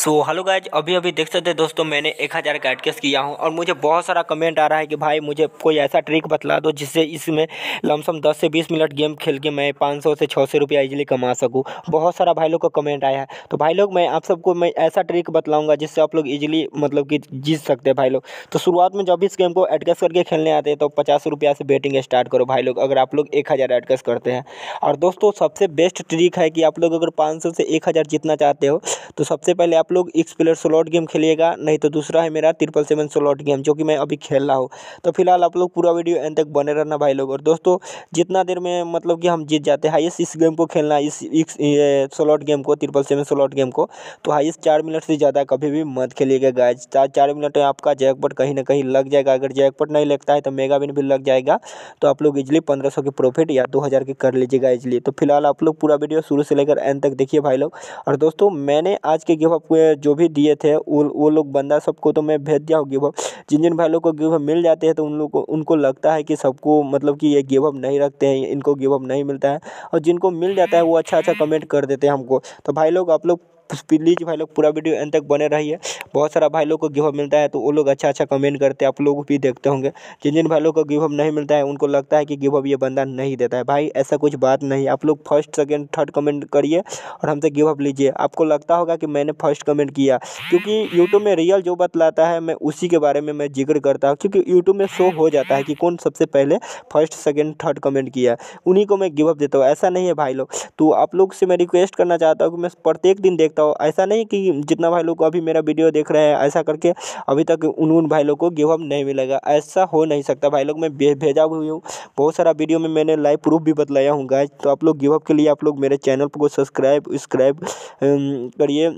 so hello guys अभी अभी देख सकते दोस्तों मैंने एक हज़ार का एडकेस किया हूँ और मुझे बहुत सारा कमेंट आ रहा है कि भाई मुझे कोई ऐसा ट्रिक बतला दो जिससे इसमें लमसम 10 से 20 मिनट गेम खेल के मैं 500 से 600 रुपया इजीली कमा सकूँ बहुत सारा भाई लोग का कमेंट आया है तो भाई लोग मैं आप सबको मैं ऐसा ट्रिक बतलाऊँगा जिससे आप लोग ईजिली मतलब कि जीत सकते हैं भाई लोग तो शुरुआत में जब इस गेम को एडकेस करके खेलने आते हैं तो पचास रुपया से बेटिंग स्टार्ट करो भाई लोग अगर आप लोग एक हज़ार एडकेस करते हैं और दोस्तों सबसे बेस्ट ट्रिक है कि आप लोग अगर पाँच से एक जीतना चाहते हो तो सबसे पहले आप आप लोग एक प्लेयर सोलॉट गेम खेलिएगा नहीं तो दूसरा है मेरा ट्रिपल सेवन सोलॉट गेम जो कि मैं अभी खेल रहा हूँ तो फिलहाल आप लोग पूरा वीडियो एंड तक बने रहना भाई लोग और दोस्तों जितना देर में मतलब कि हम जीत जाते हैं हाइएस्ट इस गेम को खेलना इस सोलॉट गेम को ट्रिपल सेवन स्लॉट गेम को तो हाइएस्ट चार मिनट से ज़्यादा कभी भी मत खेलिएगा गाय चार मिनट में आपका जैकपट कहीं ना कहीं लग जाएगा अगर जैकपट नहीं लगता है तो मेगा भी लग जाएगा तो आप लोग इजली पंद्रह सौ के प्रॉफिट या दो हज़ार के कर लीजिएगा इजली तो फिलहाल आप लोग पूरा वीडियो शुरू से लेकर एंड तक देखिए भाई लोग और दोस्तों मैंने आज के गिव आपको हुए जो भी दिए थे वो वो लोग बंदा सबको तो मैं भेज दिया हूँ गिवअप जिन जिन भाई लोग को गिवअप मिल जाते हैं तो उन लोग को उनको लगता है कि सबको मतलब कि ये गिवअप नहीं रखते हैं इनको गिवअप नहीं मिलता है और जिनको मिल जाता है वो अच्छा अच्छा कमेंट कर देते हैं हमको तो भाई लोग आप लोग प्लीज़ तो भाई लोग पूरा वीडियो एंड तक बने रहिए बहुत सारा भाई लोग को गिवअप मिलता है तो वो लोग अच्छा अच्छा कमेंट करते हैं आप लोग भी देखते होंगे जिन जिन भाई लोग को गिवअप नहीं मिलता है उनको लगता है कि गिवअप ये बंदा नहीं देता है भाई ऐसा कुछ बात नहीं आप लोग फर्स्ट सेकेंड थर्ड कमेंट करिए और हमसे गिवअप लीजिए आपको लगता होगा कि मैंने फर्स्ट कमेंट किया क्योंकि यूट्यूब में रियल जो बतलाता है मैं उसी के बारे में मैं जिक्र करता हूँ क्योंकि यूट्यूब में शो हो जाता है कि कौन सबसे पहले फर्स्ट सेकेंड थर्ड कमेंट किया उन्हीं को मैं गिवअप देता हूँ ऐसा नहीं है भाई लोग तो आप लोग से मैं रिक्वेस्ट करना चाहता हूँ कि मैं प्रत्येक दिन देखता तो ऐसा नहीं कि जितना भाई लोग अभी मेरा वीडियो देख रहे हैं ऐसा करके अभी तक उन उन भाई लोग को गिवअप नहीं मिलेगा ऐसा हो नहीं सकता भाई लोग मैं भेजा हुई हूँ बहुत सारा वीडियो में मैंने लाइव प्रूफ भी बतलाया हूँ गाय तो आप लोग गिवअप के लिए आप लोग मेरे चैनल को सब्सक्राइब उब्सक्राइब करिए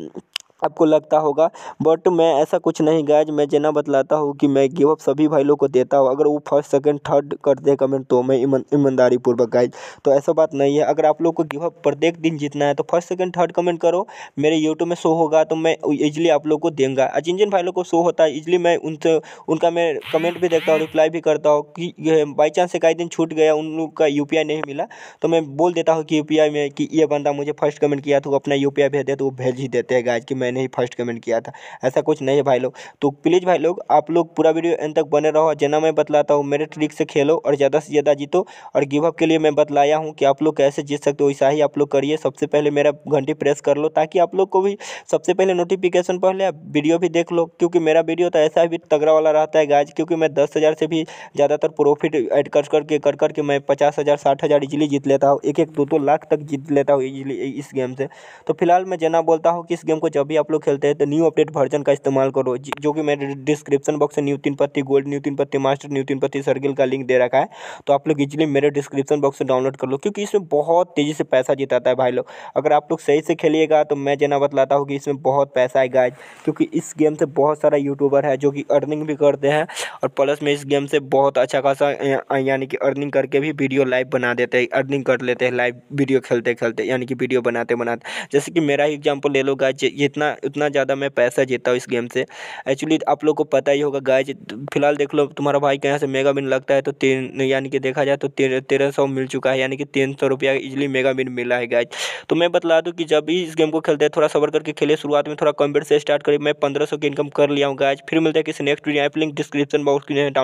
आपको लगता होगा बट मैं ऐसा कुछ नहीं गाइज मैं जना बतलाता हूँ कि मैं गिवअप सभी भाई लोग को देता हूँ अगर वो फर्स्ट सेकंड थर्ड करते हैं कमेंट तो मैं ईमानदारी पूर्वक गाइज तो ऐसा बात नहीं है अगर आप लोग को गिवअप प्रत्येक दिन जीतना है तो फर्स्ट सेकंड थर्ड कमेंट करो मेरे यूट्यूब में शो होगा तो मैं इजिली आप लोग को देंगे जिन जिन भाई लोग को शो होता है इजिली मैं उनसे उनका मैं कमेंट भी देखता हूँ रिप्लाई भी करता हूँ कि बाई चांस से कई दिन छूट गया उन लोग का यू नहीं मिला तो मैं बोल देता हूँ कि यू में कि ये बंदा मुझे फर्स्ट कमेंट किया तो अपना यू भेज दे तो वो भेज ही देते हैं गाइज कि मैं मैंने ही फर्स्ट कमेंट किया था ऐसा कुछ नहीं है भाई लोग तो प्लीज़ भाई लोग आप लोग पूरा वीडियो एंड तक बने रहो जना मैं बतलाता हूँ मेरे ट्रिक से खेलो और ज़्यादा से ज़्यादा जीतो और गिवअप के लिए मैं बतलाया हूँ कि आप लोग कैसे जीत सकते हो ऐसा ही आप लोग करिए सबसे पहले मेरा घंटी प्रेस कर लो ताकि आप लोग को भी सबसे पहले नोटिफिकेशन पहले वीडियो भी देख लो क्योंकि मेरा वीडियो तो ऐसा भी तगड़ा वाला रहता है गाज क्योंकि मैं दस हज़ार से भी ज़्यादातर प्रॉफिट ऐड कर करके कर करके मैं पचास हज़ार साठ हज़ार इजिली जीत लेता हूँ एक एक दो दो लाख तक जीत लेता हूँ इजिली इस गेम से तो फिलहाल मैं जना बोलता हूँ कि इस गेम को जब भी आप लोग खेलते हैं तो न्यू अपडेट वर्जन का इस्तेमाल करो जो कि मैं डिस्क्रिप्शन बॉक्स में न्यू तीन पत्ती गोल्ड न्यू तीन पत्ती मास्टर न्यू तीन पत्ती सर्किल का लिंक दे रखा है तो आप लोग इजिली मेरे डिस्क्रिप्शन बॉक्स से डाउनलोड कर लो क्योंकि इसमें बहुत तेज़ी से पैसा जिताता है भाई लोग अगर आप लोग सही से खेलिएगा तो मैं जना बतलाता हूँ कि इसमें बहुत पैसा है गाइज क्योंकि इस गेम से बहुत सारा यूट्यूबर है जो कि अर्निंग भी करते हैं और प्लस में इस गेम से बहुत अच्छा खासा यानी कि अर्निंग करके भी वीडियो लाइव बना देते हैं अर्निंग कर लेते हैं लाइव वीडियो खेलते खेलते यानी कि वीडियो बनाते बनाते जैसे कि मेरा ही एग्जाम्पल ले लो गाइज जितना इतना इतना ज़्यादा मैं पैसा जीता हूँ इस गेम से एक्चुअली आप लोग को पता ही होगा गाय फिलहाल देख लो तुम्हारा भाई के यहाँ से मेगा बिन लगता है तो तीन यानी कि देखा जाए तो तेरह सौ मिल चुका है यानी कि तीन सौ रुपया इजिली मेगा बिन मिला है गाय तो मैं बता दूँ कि जब भी इस गेम को खेलते हैं थोड़ा सबर करके खेले शुरुआत में थोड़ा कम से स्टार्ट करी मैं पंद्रह की इनकम कर लिया हूँ गाय फिर मिलता है किसी next video app link description box में डाउन